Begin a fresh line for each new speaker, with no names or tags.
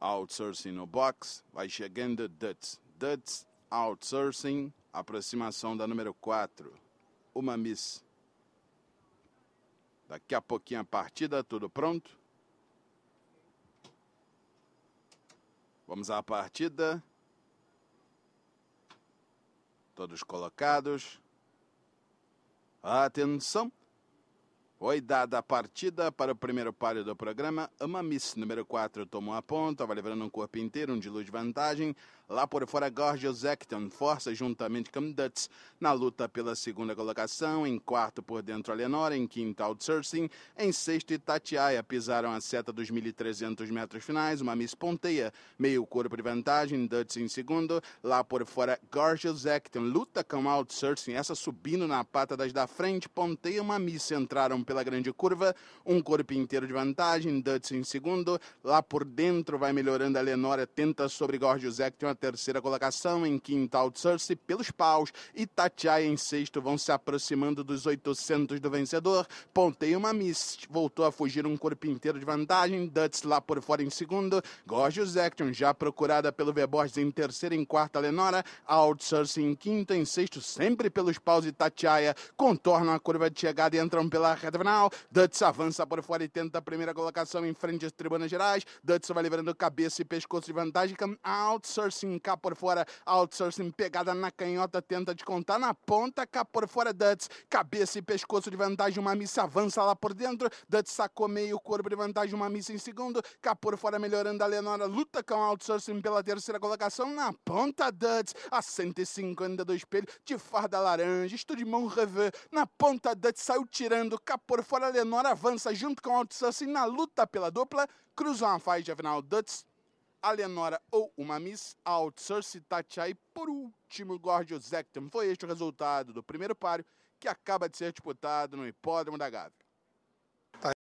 outsourcing no box, vai chegando DUTS. DUTS outsourcing, aproximação da número 4. Uma miss. Daqui a pouquinho a partida, tudo pronto? Vamos à partida. Todos colocados. Atenção! Oi, dada a partida para o primeiro páreo do programa. Ama Miss, número 4, tomou a ponta, vai levando um corpo inteiro, um de luz vantagem. Lá por fora, Gorgios Acton, força juntamente com Dutz na luta pela segunda colocação. Em quarto, por dentro, Alenora. Em quinto, Outsourcing. Em sexto, Itatiaia pisaram a seta dos 1.300 metros finais. Uma Miss ponteia, meio corpo de vantagem. Dutz em segundo. Lá por fora, Gorgios Acton, luta com Outsourcing. Essa subindo na pata das da frente, ponteia uma Miss. Entraram pela grande curva, um corpo inteiro de vantagem, Dutz em segundo, lá por dentro vai melhorando a Lenora, tenta sobre Gorgiusek, tem uma terceira colocação, em quinto Outsource pelos paus e Tatiai em sexto vão se aproximando dos 800 do vencedor, Pontei uma miss, voltou a fugir um corpo inteiro de vantagem, Dutz lá por fora em segundo, Gorgiusek já procurada pelo Veborges em terceiro, em quarta Lenora, Outsource em quinto, em sexto sempre pelos paus e Tatiaia, contornam a curva de chegada e entram pela reta final. Dutz avança por fora e tenta a primeira colocação em frente às Tribunas Gerais. Dutz vai liberando cabeça e pescoço de vantagem. Outsourcing cá por fora. Outsourcing pegada na canhota, tenta descontar na ponta. Cá por fora, Dutz. Cabeça e pescoço de vantagem. Uma missa avança lá por dentro. Dutz sacou meio corpo de vantagem. Uma missa em segundo. Cá por fora, melhorando a Lenora. Luta com Outsourcing pela terceira colocação. Na ponta, Dutz. A 150 do espelho de farda laranja. Estúdio revê. Na ponta, Dutz saiu tirando. Cá por fora, Lenor avança junto com Outsourcing na luta pela dupla, cruzam a faixa final Dutz, a Lenora ou uma Miss, a Altsussy Tachai por último, Gorgeous Zectum. Foi este o resultado do primeiro páreo que acaba de ser disputado no Hipódromo da Gávea.